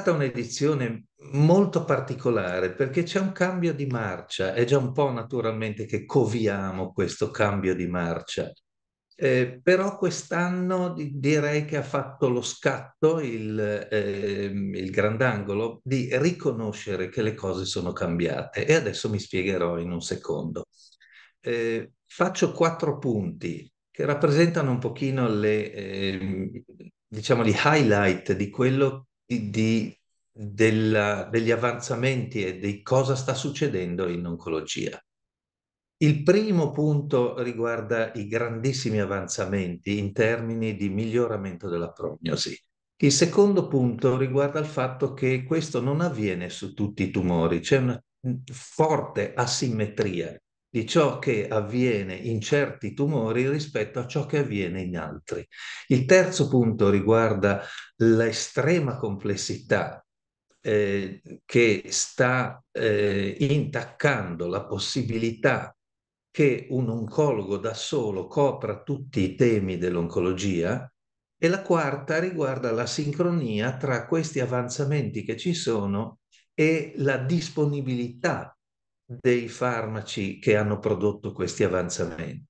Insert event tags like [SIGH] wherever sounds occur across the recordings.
stata un'edizione molto particolare perché c'è un cambio di marcia, è già un po' naturalmente che coviamo questo cambio di marcia. Eh, però quest'anno direi che ha fatto lo scatto, il, eh, il grandangolo, di riconoscere che le cose sono cambiate e adesso mi spiegherò in un secondo. Eh, faccio quattro punti che rappresentano un pochino le, eh, diciamo, gli highlight di quello di, del, degli avanzamenti e di cosa sta succedendo in oncologia. Il primo punto riguarda i grandissimi avanzamenti in termini di miglioramento della prognosi. Il secondo punto riguarda il fatto che questo non avviene su tutti i tumori, c'è una forte asimmetria di ciò che avviene in certi tumori rispetto a ciò che avviene in altri. Il terzo punto riguarda l'estrema complessità eh, che sta eh, intaccando la possibilità che un oncologo da solo copra tutti i temi dell'oncologia e la quarta riguarda la sincronia tra questi avanzamenti che ci sono e la disponibilità dei farmaci che hanno prodotto questi avanzamenti.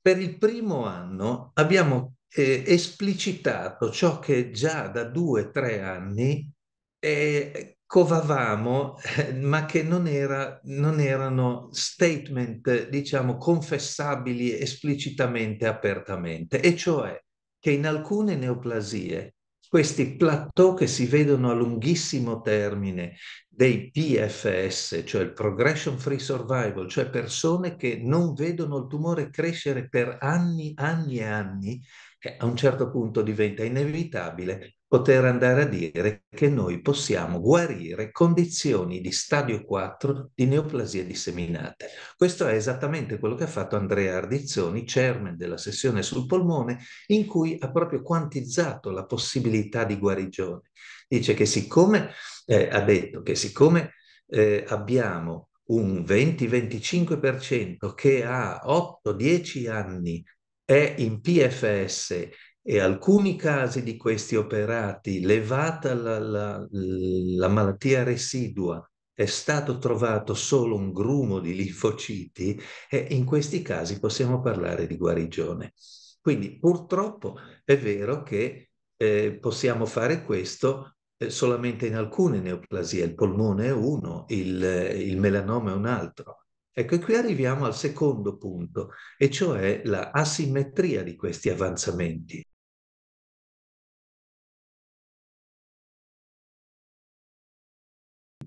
Per il primo anno abbiamo eh, esplicitato ciò che già da due o tre anni eh, covavamo, eh, ma che non, era, non erano statement, diciamo, confessabili esplicitamente, apertamente, e cioè che in alcune neoplasie questi plateau che si vedono a lunghissimo termine dei PFS, cioè il Progression Free Survival, cioè persone che non vedono il tumore crescere per anni, anni e anni, che a un certo punto diventa inevitabile poter andare a dire che noi possiamo guarire condizioni di stadio 4 di neoplasie disseminate. Questo è esattamente quello che ha fatto Andrea Ardizioni, chairman della sessione sul polmone, in cui ha proprio quantizzato la possibilità di guarigione. Dice che siccome, eh, ha detto che siccome eh, abbiamo un 20-25% che ha 8-10 anni è in PFS e alcuni casi di questi operati, levata la, la, la, malattia residua, è stato trovato solo un grumo di linfociti e in questi casi possiamo parlare di guarigione. Quindi purtroppo è vero che eh, possiamo fare questo eh, solamente in alcune neoplasie, il polmone è uno, il, il melanoma è un altro. Ecco, e qui arriviamo al secondo punto, e cioè la asimmetria di questi avanzamenti.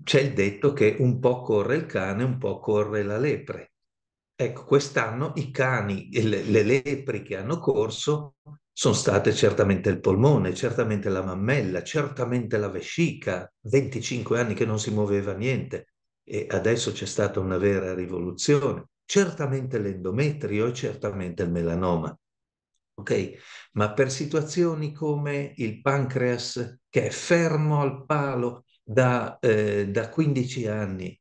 c'è il detto che un po' corre il cane, un po' corre la lepre. Ecco, quest'anno i cani, le, le lepri che hanno corso sono state certamente il polmone, certamente la mammella, certamente la vescica, 25 anni che non si muoveva niente e adesso c'è stata una vera rivoluzione, certamente l'endometrio e certamente il melanoma. Ok? Ma per situazioni come il pancreas che è fermo al palo, da, eh, da 15 anni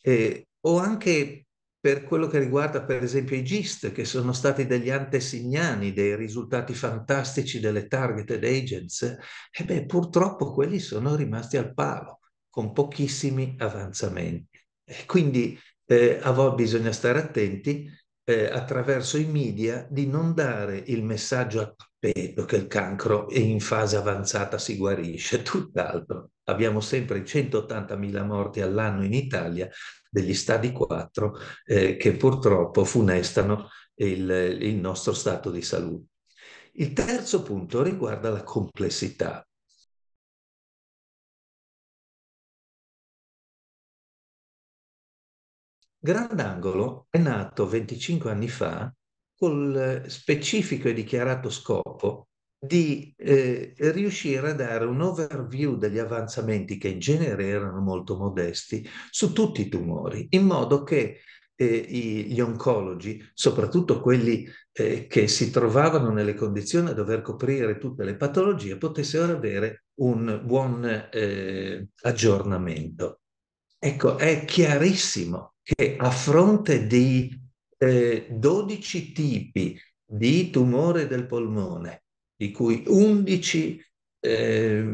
eh, o anche per quello che riguarda per esempio i GIST che sono stati degli antesignani dei risultati fantastici delle targeted agents, e eh beh, purtroppo quelli sono rimasti al palo con pochissimi avanzamenti. Quindi eh, a volte bisogna stare attenti eh, attraverso i media di non dare il messaggio detto che il cancro è in fase avanzata si guarisce, [LAUGHS] tutt'altro. Abbiamo sempre 180.000 morti all'anno in Italia degli stadi 4 eh, che purtroppo funestano il, il nostro stato di salute. Il terzo punto riguarda la complessità. Grandangolo è nato 25 anni fa col specifico e dichiarato scopo di eh, riuscire a dare un overview degli avanzamenti che in genere erano molto modesti su tutti i tumori, in modo che eh, gli oncologi, soprattutto quelli eh, che si trovavano nelle condizioni a dover coprire tutte le patologie, potessero avere un buon eh, aggiornamento. Ecco, è chiarissimo che a fronte di eh, 12 tipi di tumore del polmone, di cui 11 eh,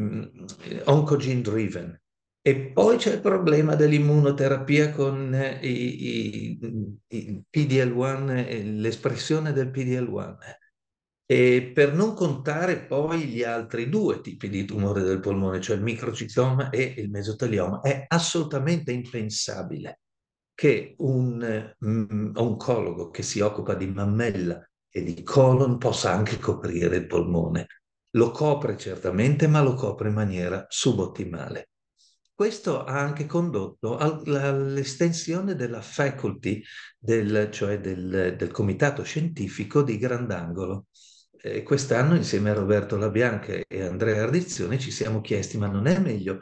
oncogene driven. E poi c'è il problema dell'immunoterapia con eh, i, i, i PDL1, eh, l'espressione del PDL1. E per non contare poi gli altri due tipi di tumore del polmone, cioè il microcitoma e il mesotelioma, è assolutamente impensabile che un oncologo mm, che si occupa di mammella e di colon possa anche coprire il polmone. Lo copre certamente, ma lo copre in maniera subottimale. Questo ha anche condotto all'estensione della faculty, del, cioè del, del, comitato scientifico di Grandangolo. Eh, quest'anno, insieme a Roberto Labianca e Andrea Ardizione, ci siamo chiesti: ma non è meglio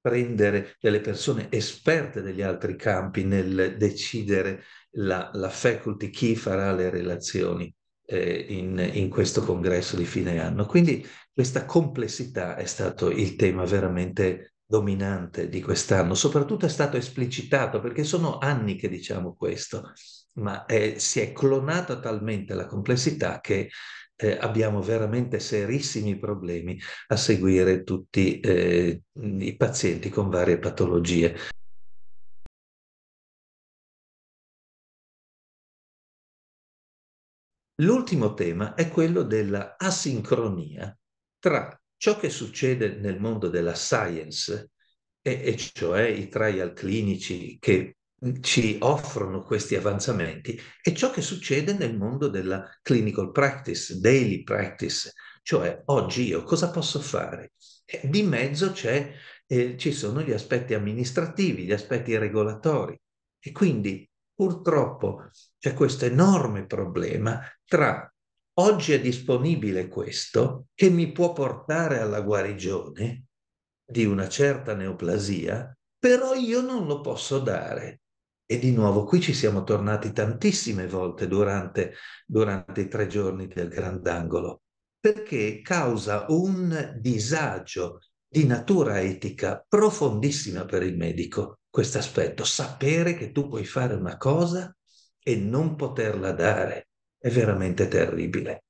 prendere delle persone esperte degli altri campi nel decidere la, la faculty chi farà le relazioni eh, in, in, questo congresso di fine anno. Quindi questa complessità è stato il tema veramente dominante di quest'anno, soprattutto è stato esplicitato perché sono anni che diciamo questo, ma eh, si è clonata talmente la complessità che eh, abbiamo veramente serissimi problemi a seguire tutti eh, i pazienti con varie patologie. L'ultimo tema è quello della asincronia tra ciò che succede nel mondo della science, e, e cioè i trial clinici che ci offrono questi avanzamenti è ciò che succede nel mondo della clinical practice, daily practice, cioè oggi io cosa posso fare? Di mezzo eh, ci sono gli aspetti amministrativi, gli aspetti regolatori e quindi purtroppo c'è questo enorme problema tra oggi è disponibile questo che mi può portare alla guarigione di una certa neoplasia, però io non lo posso dare e di nuovo qui ci siamo tornati tantissime volte durante, durante i tre giorni del Grandangolo, perché causa un disagio di natura etica profondissima per il medico, questo aspetto, sapere che tu puoi fare una cosa e non poterla dare, è veramente terribile.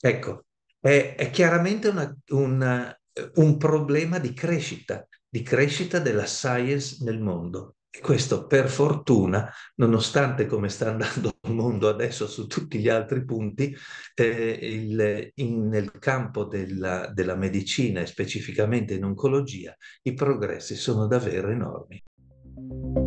Ecco, è, è chiaramente una, una, un problema di crescita, di crescita della science nel mondo. E questo, per fortuna, nonostante come sta andando il mondo adesso su tutti gli altri punti, eh, il, in, nel campo della, della medicina e specificamente in oncologia, i progressi sono davvero enormi.